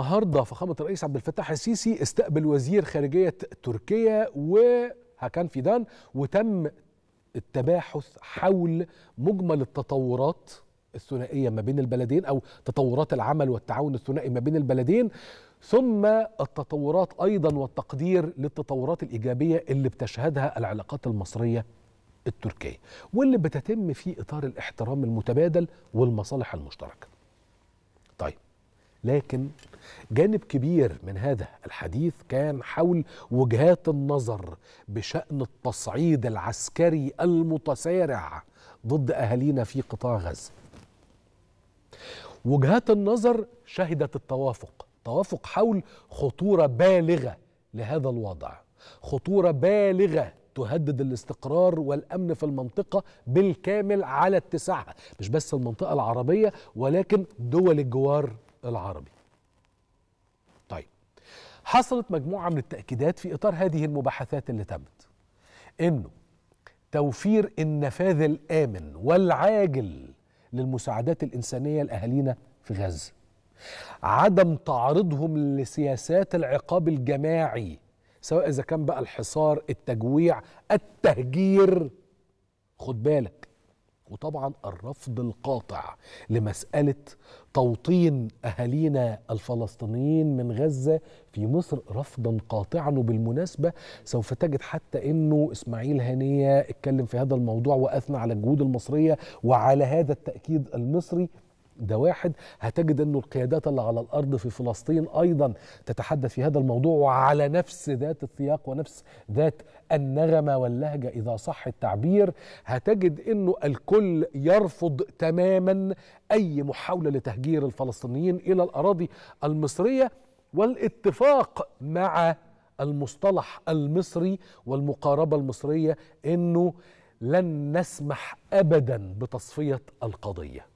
النهارده فخامه الرئيس عبد الفتاح السيسي استقبل وزير خارجيه تركيا وهاكان فيدان وتم التباحث حول مجمل التطورات الثنائيه ما بين البلدين او تطورات العمل والتعاون الثنائي ما بين البلدين ثم التطورات ايضا والتقدير للتطورات الايجابيه اللي بتشهدها العلاقات المصريه التركيه واللي بتتم في اطار الاحترام المتبادل والمصالح المشتركه. طيب لكن جانب كبير من هذا الحديث كان حول وجهات النظر بشأن التصعيد العسكري المتسارع ضد أهالينا في قطاع غزة وجهات النظر شهدت التوافق توافق حول خطورة بالغة لهذا الوضع خطورة بالغة تهدد الاستقرار والامن في المنطقه بالكامل على اتساعها مش بس المنطقه العربيه ولكن دول الجوار العربي حصلت مجموعة من التأكيدات في إطار هذه المباحثات اللي تمت إنه توفير النفاذ الآمن والعاجل للمساعدات الإنسانية لأهالينا في غزة عدم تعرضهم لسياسات العقاب الجماعي سواء إذا كان بقى الحصار التجويع التهجير خد بالك وطبعا الرفض القاطع لمسألة توطين أهالينا الفلسطينيين من غزة في مصر رفضا قاطعا وبالمناسبة سوف تجد حتى أنه إسماعيل هنية اتكلم في هذا الموضوع وأثنى على الجهود المصرية وعلى هذا التأكيد المصري ده واحد هتجد أنه القيادات اللي على الأرض في فلسطين أيضا تتحدث في هذا الموضوع وعلى نفس ذات السياق ونفس ذات النغمة واللهجة إذا صح التعبير هتجد أنه الكل يرفض تماما أي محاولة لتهجير الفلسطينيين إلى الأراضي المصرية والاتفاق مع المصطلح المصري والمقاربة المصرية أنه لن نسمح أبدا بتصفية القضية